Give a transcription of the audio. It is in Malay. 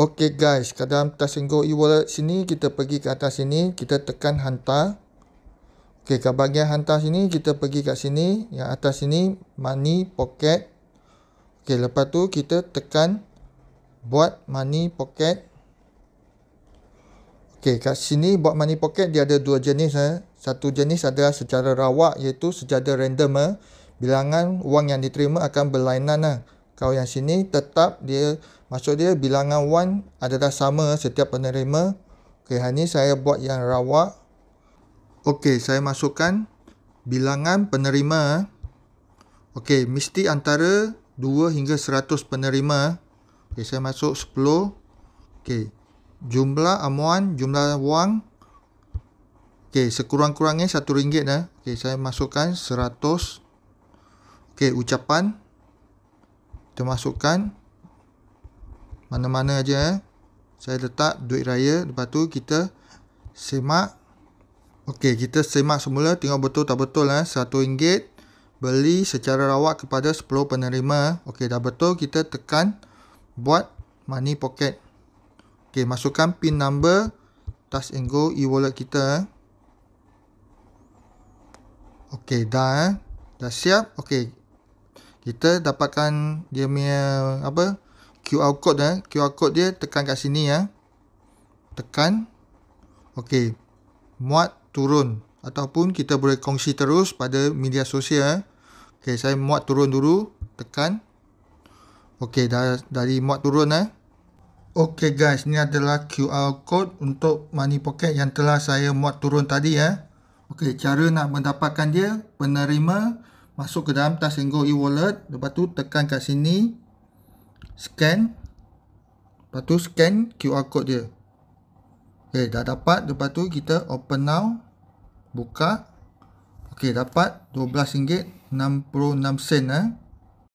Okey guys, dalam Tasting Go e-wallet sini kita pergi ke atas sini, kita tekan hantar. Okey, ke bahagian hantar sini kita pergi kat sini, yang atas sini money pocket. Okey, lepas tu kita tekan buat money pocket. Okey, kat sini buat money pocket dia ada dua jenis eh. Satu jenis adalah secara rawak iaitu secara random eh. Bilangan wang yang diterima akan berlainan lah. Eh. Kalau yang sini tetap dia maksud dia bilangan 1 adalah sama setiap penerima. Okey, hari ni saya buat yang rawak. Okey, saya masukkan bilangan penerima. Okey, mesti antara 2 hingga 100 penerima. Okey, saya masuk 10. Okey. Jumlah amuan, jumlah wang. Okey, sekurang-kurangnya RM1 eh. Okey, saya masukkan 100. Okey, ucapan kita masukkan mana-mana aja eh. Saya letak duit raya lepas tu kita semak. Okey, kita semak semula tengok betul tak betul eh RM1 beli secara rawat kepada 10 penerima. Okey, dah betul kita tekan buat money pocket. Okey, masukkan pin number Tas and Go e-wallet kita. Eh. Okey, dah. Eh. Dah siap. Okey, kita dapatkan dia punya apa QR code dah ya. QR code dia tekan kat sini ya tekan okey muat turun ataupun kita boleh kongsi terus pada media sosial ya. okey saya muat turun dulu tekan okey dah dari muat turun eh ya. okey guys ni adalah QR code untuk money pocket yang telah saya muat turun tadi ya okey cara nak mendapatkan dia penerima masuk ke dalam tas Ringo e-wallet lepas tu tekan kat sini scan lepas tu scan QR code dia ok eh, dah dapat lepas tu kita open now buka ok dapat RM12.66 eh.